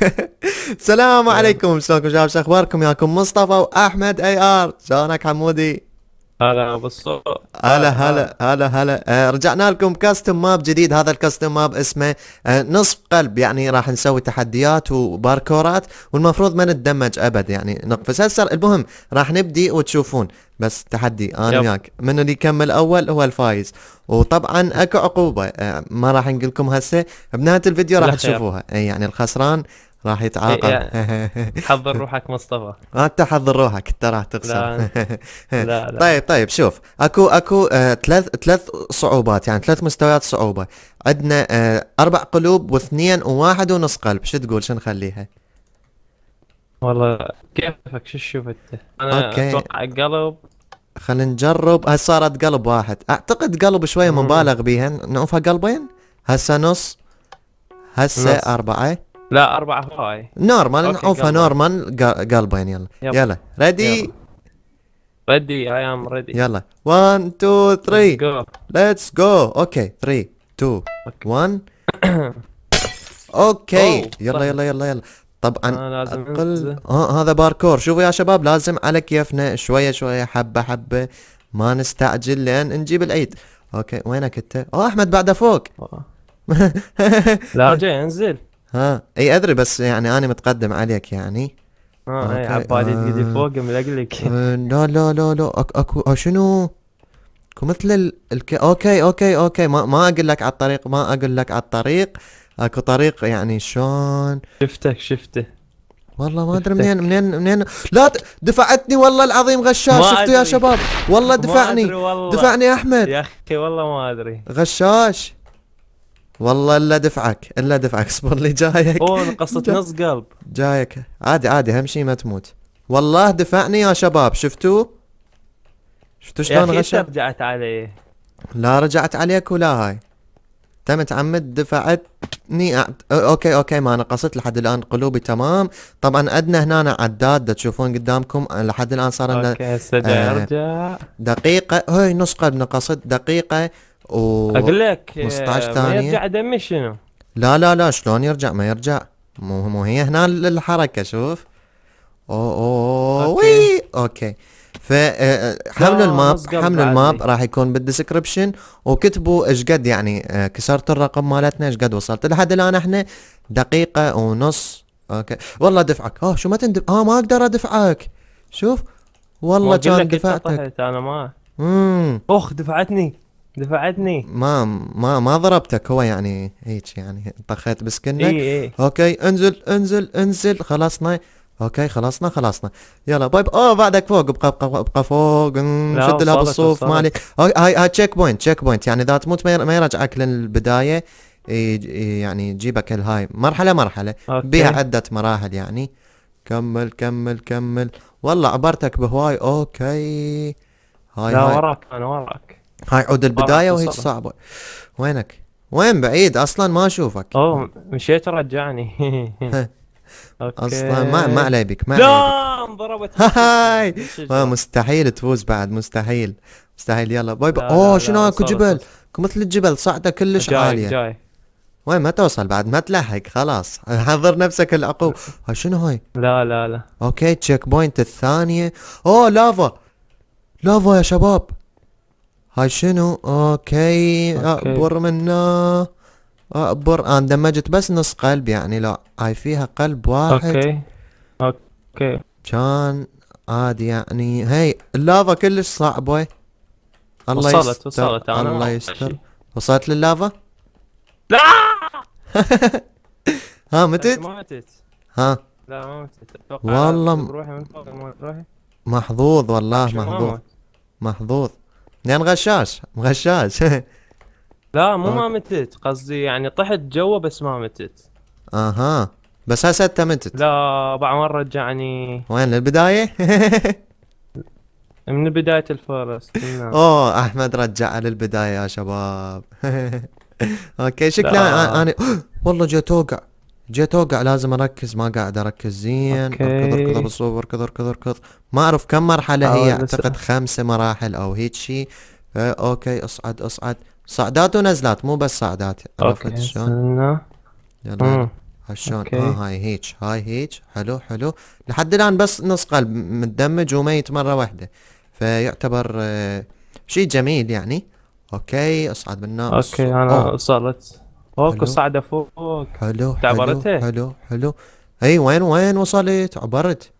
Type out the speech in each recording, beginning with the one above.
السلام عليكم شلونكم شباب شو اخباركم ياكم مصطفى واحمد اي ار شلونك حمودي هلا بالصوت هلا هلا هلا هلا آه، رجعنا لكم كاستم ماب جديد هذا الكاستم ماب اسمه آه، نصف قلب يعني راح نسوي تحديات وباركورات والمفروض ما نتدمج ابد يعني نقفز هسه المهم راح نبدي وتشوفون بس تحدي انا وياك من اللي يكمل اول هو الفايز وطبعا اكو عقوبه آه، ما راح نقول لكم هسه بنهايه الفيديو راح تشوفوها يعني الخسران راح يتعاقب إيه، إيه. حضر روحك مصطفى آه، انت حضر روحك انت راح تخسر لا. لا, لا طيب طيب شوف اكو اكو آه ثلاث ثلاث صعوبات يعني ثلاث مستويات صعوبه عندنا آه اربع قلوب واثنين وواحد ونص قلب شو تقول شو نخليها؟ والله كيفك شو انت؟ انا أوكي. اتوقع قلب خلينا نجرب هسه صارت قلب واحد اعتقد قلب شويه مبالغ بيها نعوفها قلبين هسه نص هسه اربعه لا اربعة هواي نورمان نعوفها نورمان قلبين يلا يلا ريدي ريدي اي ام ريدي يلا 1 2 3 ليتس جو اوكي 3 2 1 اوكي يلا يلا يلا يلا طبعا لازم اقل آه هذا باركور شوفوا يا شباب لازم على كيفنا شويه شويه حبه حبه ما نستعجل لان نجيب العيد اوكي وينك انت؟ اه احمد بعده فوق لا جاي انزل ها اي ادري بس يعني انا متقدم عليك يعني اه اي إيه، عبالي تجي آه. فوق ملقلك آه، لا لا لا لا اكو آه، شنو اكو مثل الك... اوكي اوكي اوكي ما ما اقول لك على الطريق ما اقول لك على الطريق اكو طريق يعني شلون شفته شفته والله ما ادري منين منين منين لا دفعتني والله العظيم غشاش شفتوا يا شباب والله دفعني والله. دفعني احمد يا اخي والله ما ادري غشاش والله الا دفعك الا دفعك اصبر لي جايك اوه قصة نص قلب جايك عادي عادي اهم شيء ما تموت والله دفعني يا شباب شفتوا شفتوا شلون غشم رجعت علي لا رجعت عليك ولا هاي تم تعمد دفعتني اوكي اوكي ما نقصت لحد الان قلوبي تمام طبعا عندنا هنا عداد تشوفون قدامكم أه، لحد الان صار اوكي هسه آه دقيقه هاي نص قلب نقصت دقيقه و اقول لك 15 ثانيه يرجع دمي شنو؟ لا لا لا شلون يرجع ما يرجع مو مو هي هنا الحركه شوف اوه اوه أوكي. أوكي. اوكي آه، فحملوا آه، آه، الماب حملوا الماب راح يكون بالديسكربشن وكتبوا ايش قد يعني كسرت الرقم مالتنا ايش قد وصلت لحد الان احنا دقيقه ونص اوكي والله دفعك اه شو ما تندفع اه ما اقدر ادفعك شوف والله كان دفعتك انا ما امم اخ دفعتني دفعتني ما ما ما ضربتك هو يعني هيك يعني طخيت بسكنك اي اي اوكي انزل انزل انزل خلصنا اوكي خلصنا خلصنا يلا باي اوه بعدك فوق ابقى ابقى ابقى فوق شد لها بالصوف مالي هاي هاي تشيك بوينت تشيك بوينت يعني اذا تموت ما يرجعك للبدايه يعني يجيبك الهاي مرحله مرحله أوكي. بها عده مراحل يعني كمل كمل كمل والله عبرتك بهواي اوكي هاي لا هاي. وراك انا وراك هاي عود البداية وهيك صعبة وينك؟ وين بعيد اصلا ما اشوفك اوه مشيت رجعني اصلا ما ما علي بك ما لا انضربت هاي آه، مستحيل تفوز بعد مستحيل مستحيل يلا باي باي اوه شنو اكو جبل مثل الجبل صعده كلش عاليه جاي وين ما توصل بعد ما تلحق خلاص حضر نفسك العقوب هاي شنو هاي لا لا لا اوكي تشيك بوينت الثانيه اوه لافا لافا يا شباب هاي شنو اوكي, اقبر منه اقبر انا دمجت بس نص قلب يعني لا هاي فيها قلب واحد اوكي اوكي كان عادي يعني هي اللافا كلش صعبه الله وصلت يستر وصلت انا الله يستر وصلت لللافا؟ لا ها متت؟ ما متت ها لا ما متت اتوقع والله روحي من فوق روحي محظوظ والله محظوظ محظوظ لان يعني غشاش غشاش لا مو ما متت قصدي يعني طحت جوا بس ما متت اها بس هسه انت متت لا بعد مره رجعني وين للبدايه؟ من بداية الفورست اوه احمد رجع للبداية يا شباب اوكي شكلها انا والله جيت اوقع جيت اوقع لازم اركز ما قاعد اركز زين أوكي. اركض اركض اركض اركض اركض ما اعرف كم مرحله هي اعتقد خمسة مراحل او هيك شيء إيه، اوكي اصعد اصعد صعدات ونزلات مو بس صعدات عرفت شلون؟ يلا شلون اه هاي هيك هاي هيك حلو حلو لحد الان بس نص قلب متدمج وميت مره واحده فيعتبر آه، شيء جميل يعني اوكي اصعد بالناس اوكي انا صارت وصلت فوق وصعدة فوق حلو تعبرته حلو حلو اي وين وين وصلت عبرت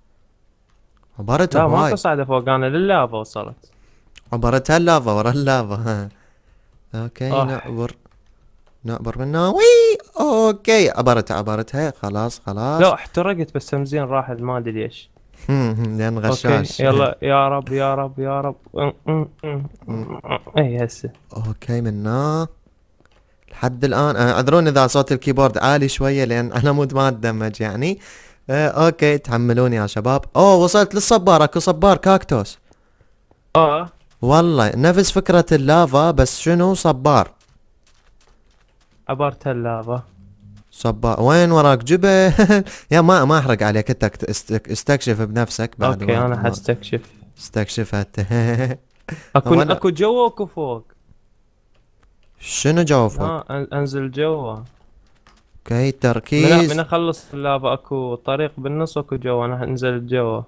عبرت لا ماكو صعدة فوق انا لللافا وصلت عبرت اللافا ورا اللافا اوكي أوه. نعبر نعبر من هنا وي اوكي عبرتها عبرتها خلاص خلاص لا احترقت بس تمزين راح ما ادري ليش لان غشاش يلا يا رب يا رب يا رب اي هسه اوكي من هنا لحد الان اعذروني أه، اذا صوت الكيبورد عالي شويه لان انا مود ما اتدمج يعني آه اوكي تحملوني يا شباب اوه وصلت للصبار اكو صبار كاكتوس اه والله نفس فكرة اللافا بس شنو صبار عبرت اللافا صبار وين وراك جبل يا ما ما احرق عليك انت استكشف بنفسك بعد اوكي انا حستكشف استكشف انت اكو اكو جوا اكو فوق شنو جوفك؟ آه انزل جوا اوكي تركيز من اخلص اللعبة اكو طريق بالنص واكو جوا انا انزل جوا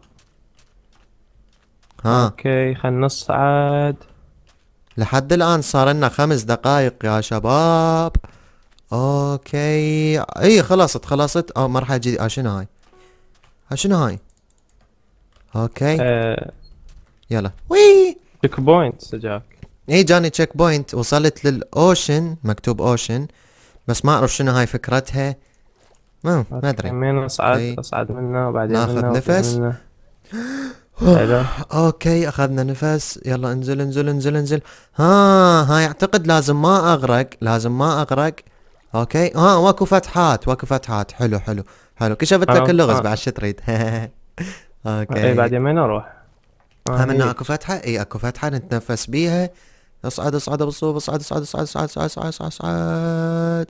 ها اوكي خلنا نصعد لحد الان صار لنا خمس دقائق يا شباب اوكي اي خلصت خلصت او مرحله آه، جديده شنو هاي آه، شنو هاي اوكي أه... يلا وي تشيك بوينت سجاك اي جاني تشيك بوينت وصلت للاوشن مكتوب اوشن بس ما اعرف شنو هاي فكرتها ما ما ادري من اصعد أي. اصعد منه وبعدين ناخذ نفس اوكي اخذنا نفس يلا انزل انزل انزل انزل ها هاي اعتقد لازم ما اغرق لازم ما اغرق اوكي ها واكو فتحات واكو فتحات حلو حلو حلو كشفت لك اللغز آه. بعد شو تريد اوكي اي بعد يمين اروح هم آه، اكو فتحه اي اكو فتحه نتنفس بيها اصعد اصعد بالصوب اصعد اصعد اصعد اصعد اصعد اصعد اصعد اصعد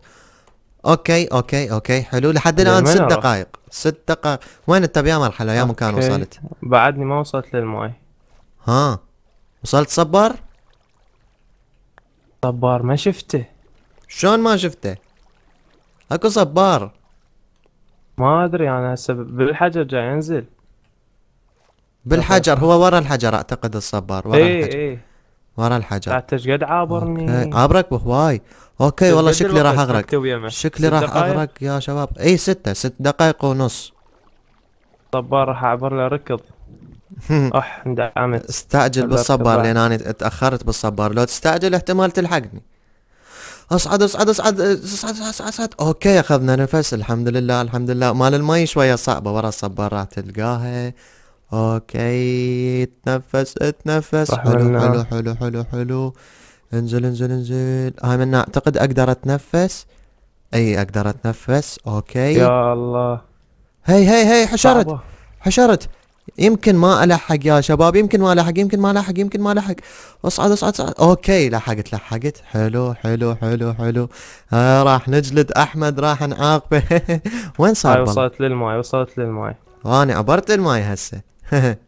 اوكي اوكي اوكي حلو لحد الان ست دقائق ست دقائق وين انت بيا مرحله يا مكان وصلت بعدني ما وصلت للماي ها وصلت صبار صبار ما شفته شلون ما شفته اكو صبار ما ادري انا هسه بالحجر جاي انزل بالحجر هو ورا الحجر اعتقد الصبار ورا ايه الحجر. ايه ورا الحجر انت قد عابرني أوكي. عابرك بهواي اوكي والله شكلي راح اغرق شكلي راح اغرق يا شباب اي ستة ست دقائق ونص صبار راح اعبر له ركض اح اندعمت استعجل بالصبار لان انا تاخرت بالصبار لو تستعجل احتمال تلحقني اصعد اصعد اصعد اصعد اصعد, أصعد. اوكي اخذنا نفس الحمد لله الحمد لله مال المي شويه صعبه ورا الصبار راح تلقاها اوكي تنفس تنفس حلو حلو حلو حلو حلو انزل انزل انزل هاي من اعتقد اقدر اتنفس اي اقدر اتنفس اوكي يا الله هي هي هي حشرت صعبة. حشرت يمكن ما الحق يا شباب يمكن ما الحق يمكن ما الحق يمكن ما الحق اصعد اصعد اصعد اوكي لحقت لحقت حلو حلو حلو حلو آه راح نجلد احمد راح نعاقبه وين صار هاي وصلت للماي وصلت للماي انا عبرت الماي هسه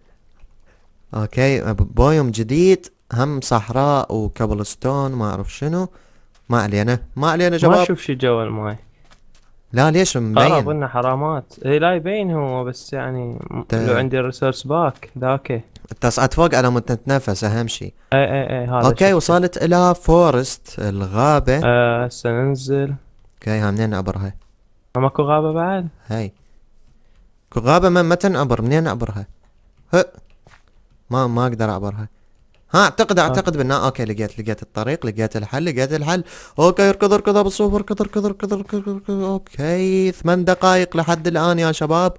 اوكي بويوم جديد هم صحراء ستون ما اعرف شنو ما علينا ما علينا جواب ما اشوف شي جو الماي لا ليش مبين اظن حرامات اي لا يبين هو بس يعني ت... لو عندي الريسورس باك ذاك تصعد فوق على مود تتنفس اهم شيء اي اي اي إيه، هذا اوكي وصلت الى فورست الغابه هسه آه ننزل اوكي ها منين نعبرها؟ ماكو غابه بعد؟ هاي كو غابه ما, ما تنعبر منين نعبرها؟ ما ما اقدر اعبرها ها اعتقد آه. اعتقد بانه آه، اوكي لقيت لقيت الطريق لقيت الحل لقيت الحل اوكي اركض اركض ابو الصوف اركض اركض اركض اركض اوكي ثمان دقائق لحد الان يا شباب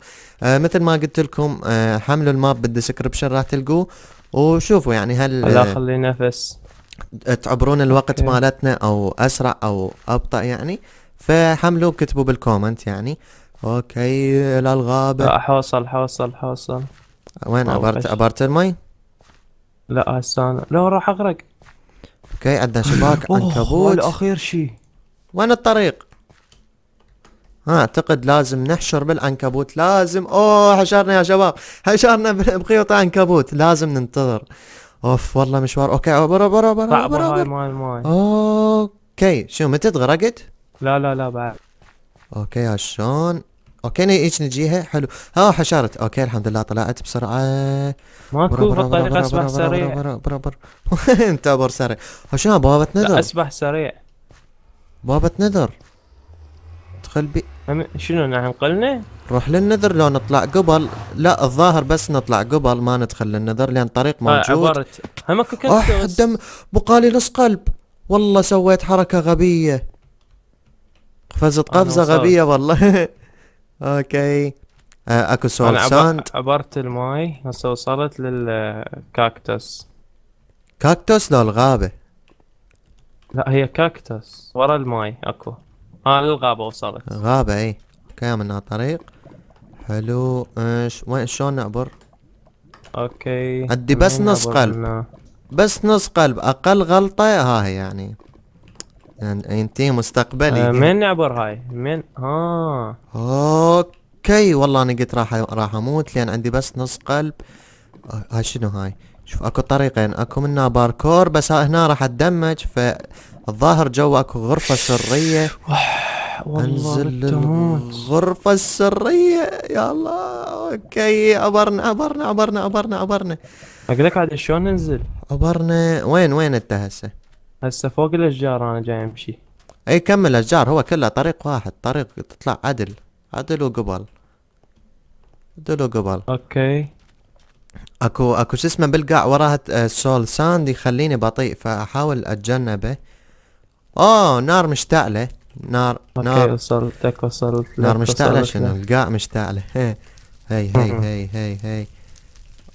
آه مثل ما قلت لكم آه حملوا الماب بالديسكربشن راح تلقوه وشوفوا يعني هل آه، لا خلي نفس تعبرون الوقت أوكي. مالتنا او اسرع او ابطا يعني فحملوا كتبوا بالكومنت يعني اوكي للغابه حوصل حوصل حوصل وين ابارت ابارت المي؟ لا استنى لا راح اغرق اوكي عندنا شباك عنكبوت الاخير شيء وين الطريق؟ ها اعتقد لازم نحشر بالعنكبوت لازم اوه حشرنا يا شباب حشرنا بخيوط عنكبوت لازم ننتظر اوف والله مشوار اوكي برا برا برا عبر ماي ماي اوكي شو متى تغرقت؟ لا لا لا بعد اوكي هالشون اوكي انا هيك نجيها حلو ها حشرت اوكي الحمد لله طلعت بسرعه ماكو بطريقه اسبح سريع برا برا انت بر سريع شنو بوابه نذر اسبح سريع بوابه نذر تخل بي شنو نعقلنا؟ روح للنذر لو نطلع قبل لا الظاهر بس نطلع قبل ما ندخل للنذر لان طريق آه، موجود آه عبرت هم اح الدم بقالي نص قلب والله سويت حركه غبيه قفزت قفزه غبيه والله اوكي uh, اكو سؤال ساند عبرت الماي هسه وصلت للكاكتوس كاكتوس لو الغابة لا هي كاكتوس ورا الماي اكو اه للغابة وصلت غابة اي اوكي منها طريق حلو ايش وين شلون نعبر؟ اوكي عندي بس نص قلب بس نص قلب اقل غلطة ها هي يعني يعني انتي مستقبلي آه يعني. من عبر هاي من اه اوكي والله انا قلت راح راح اموت لان عندي بس نص قلب آه، هاي شنو هاي شوف اكو طريقين اكو منا باركور بس هنا راح اتدمج فالظاهر جوا اكو غرفه سريه انزل الغرفه السريه يا الله اوكي عبرنا عبرنا عبرنا عبرنا عبرنا اقول لك عاد شلون ننزل عبرنا وين وين انت هسه هسه فوق الاشجار انا جاي امشي اي كمل الاشجار هو كله طريق واحد طريق تطلع عدل عدل وقبل عدل وقبل اوكي اكو اكو شو اسمه بالقاع وراها آه، سول ساند يخليني بطيء فاحاول اتجنبه اوه نار مشتعله نار نار وصلتك وصلت نار مشتعله شنو القاع مشتعله هي هي هي هي هي, هي.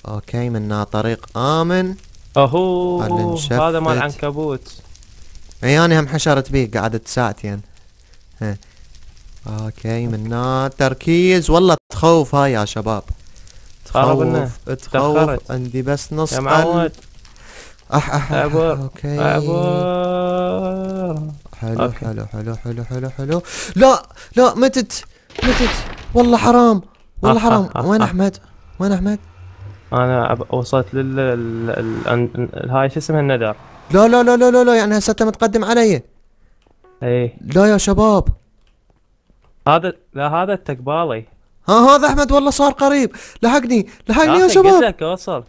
اوكي منا طريق امن اهو هذا مال عنكبوت اي انا هم حشرت بيه قعدت ساعتين اوكي منا تركيز والله تخوف هاي يا شباب تخوف تخوف عندي بس نص يا معود اح اح عبور اوكي عبور حلو أوكي. حلو حلو حلو حلو حلو لا لا متت متت والله حرام والله حرام وين احمد وين احمد انا وصلت لل هاي شو اسمها النذر لا لا لا لا لا يعني هسه انت متقدم علي اي لا يا شباب هذا لا هذا التقبالي ها هذا احمد والله صار قريب لحقني لحقني يا شباب قلت لك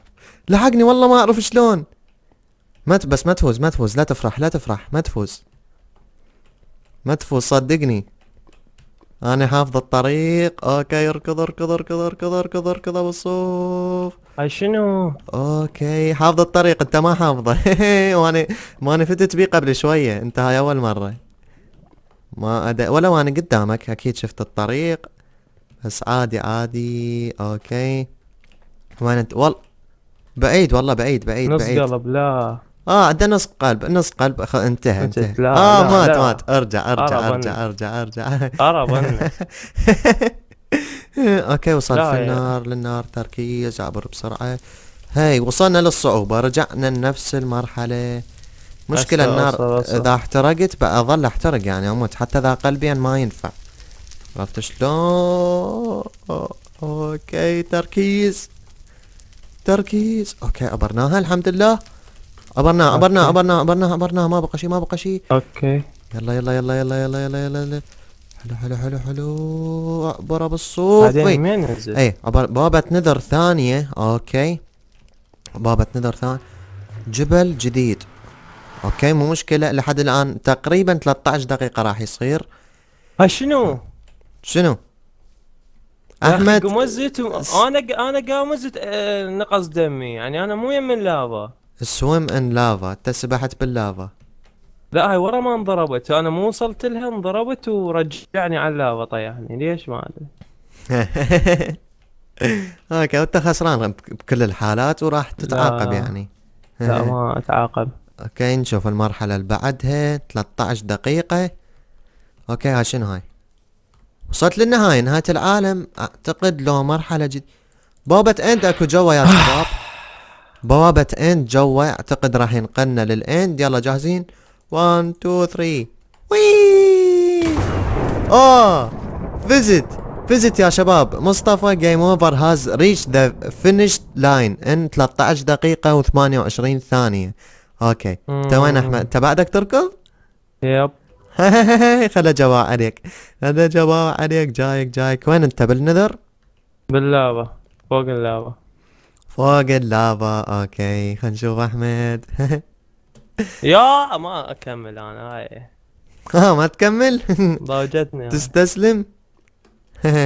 لحقني والله ما اعرف شلون ما بس ما تفوز ما تفوز لا تفرح لا تفرح ما تفوز ما تفوز صدقني انا حافظ الطريق اوكي اركض اركض اركض اركض اركض اركض ابو هاي شنو؟ اوكي حافظ الطريق انت ما حافظه وانا ما فتت بيه قبل شويه انت هاي اول مره ما أد... ولا وانا قدامك اكيد شفت الطريق بس عادي عادي اوكي وين انت وال بعيد والله بعيد بعيد نص بعيد نص قلب لا اه عندنا نص قلب نص قلب خ... انتهى انتهى لا اه لا مات لا. مات ارجع ارجع ارجع, أرجع ارجع ارجع ارجع ارجع إيه، اوكي وصلت النار للنار تركيز عبر بسرعة هاي وصلنا للصعوبة رجعنا لنفس المرحلة مشكلة أصلا النار اذا احترقت بقى احترق يعني اموت حتى ذا قلبيا ما ينفع عرفت شلون اوكي تركيز تركيز اوكي عبرناها الحمد لله عبرناها عبرناها عبرناها عبرناها ما بقى شيء ما بقى شيء اوكي يلا يلا يلا يلا يلا يلا يلا, يلا. حلو حلو حلو حلو عبرة بالصوت بعدين مين ننزل اي بابة نذر ثانية اوكي بابة نذر ثانية جبل جديد اوكي مو مشكلة لحد الان تقريبا 13 دقيقة راح يصير ها شنو؟ شنو؟ احمد قمزت و... انا انا قامزت آه، نقص دمي يعني انا مو يم اللافا سويم ان لافا انت سبحت باللافا لا هاي ورا ما انضربت انا مو وصلت لها انضربت ورجعني على اللعبه طيحني ليش ما ادري اوكي انت خسران بكل الحالات وراح تتعاقب يعني لا ما اتعاقب اوكي نشوف المرحله اللي بعدها 13 دقيقه اوكي ها شنو هاي وصلت للنهايه نهايه العالم اعتقد لو مرحله جد بوابه اند اكو جوا يا شباب بوابه اند جوا اعتقد راح ينقلنا للاند يلا جاهزين One, two, three. وي اوه فيزيت فيزيت يا شباب مصطفى جيم اوفر هاز ريتش ذا فينيش لاين ان 13 دقيقة و28 ثانية اوكي انت وين احمد؟ انت بعدك تركض؟ يب خلى جواب عليك خلى جواب عليك جايك جايك وين انت بالنذر؟ باللافا فوق اللافا فوق اللافا اوكي خلينا نشوف احمد يا ما اكمل انا هاي ها ما تكمل؟ ضاجتني تستسلم؟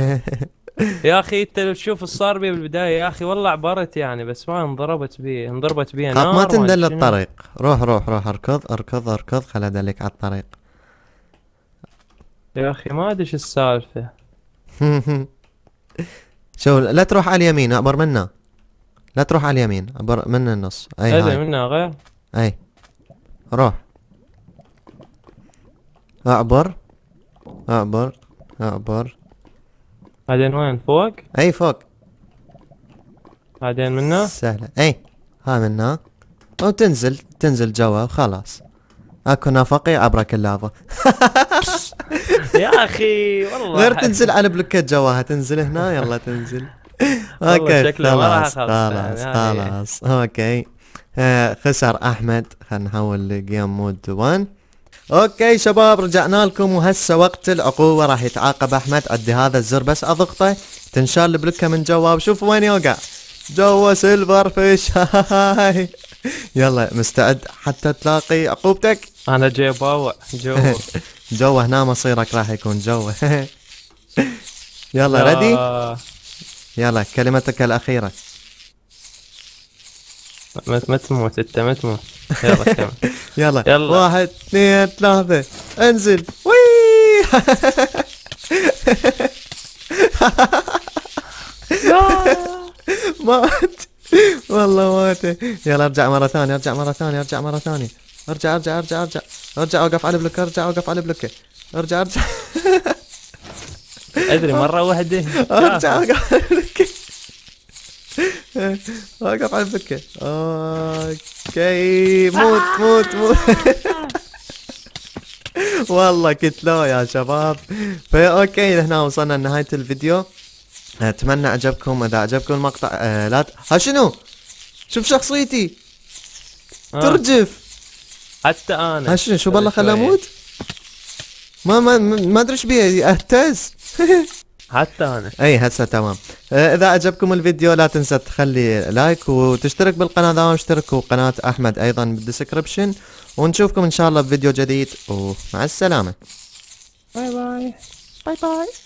يا اخي انت تشوف ايش صار بي بالبدايه يا اخي والله عبرت يعني بس ما انضربت بي انضربت بي نار ما تندل الطريق روح روح روح اركض اركض اركض خل ادلك على الطريق يا اخي ما ادري شو السالفه شو لا تروح على اليمين ابر منا لا تروح على اليمين ابر من النص اي هذا منا غير اي راح اعبر اعبر اعبر بعدين وين فوق؟ اي فوق بعدين منا؟ سهلة اي ها منا وتنزل تنزل جوا وخلاص اكو نفقي عبرك اللافا يا اخي والله غير تنزل على بلوكات جواها تنزل هنا يلا تنزل اوكي خلاص خلاص يعني. خلاص اوكي آه، خسر احمد خلينا نحول لجيم مود 1 اوكي شباب رجعنا لكم وهسه وقت العقوبه راح يتعاقب احمد عندي هذا الزر بس اضغطه تنشال البلوكه من جوا وشوف وين يوقع جوا سيلفر فيش هاي يلا مستعد حتى تلاقي عقوبتك انا جاي باوع جوا جوا هنا مصيرك راح يكون جوا يلا ريدي يلا كلمتك الاخيره ما ما تموت انت ما تموت يلا كمل يلا يلا واحد اثنين ثلاثة انزل وي مات والله مات يلا ارجع مرة ثانية ارجع مرة ثانية ارجع مرة ثانية ارجع ارجع ارجع ارجع ارجع اوقف على بلوك ارجع اوقف على بلوكه ارجع ارجع ادري مرة واحدة ارجع اوقف على بلوكه واقف على الفكة اوكي موت موت موت والله قلت له يا شباب اوكي هنا وصلنا لنهاية الفيديو اتمنى عجبكم اذا عجبكم المقطع آه لا ت... ها شنو شوف شخصيتي آه. ترجف حتى انا ها شنو شو بالله خلاه اموت ما ما ما ادري ايش بيه اهتز حتى انا اي هسه تمام آه، اذا عجبكم الفيديو لا تنسى تخلي لايك وتشترك بالقناه دوام اشتركوا قناه احمد ايضا بالديسكربشن ونشوفكم ان شاء الله بفيديو جديد ومع السلامه باي باي باي باي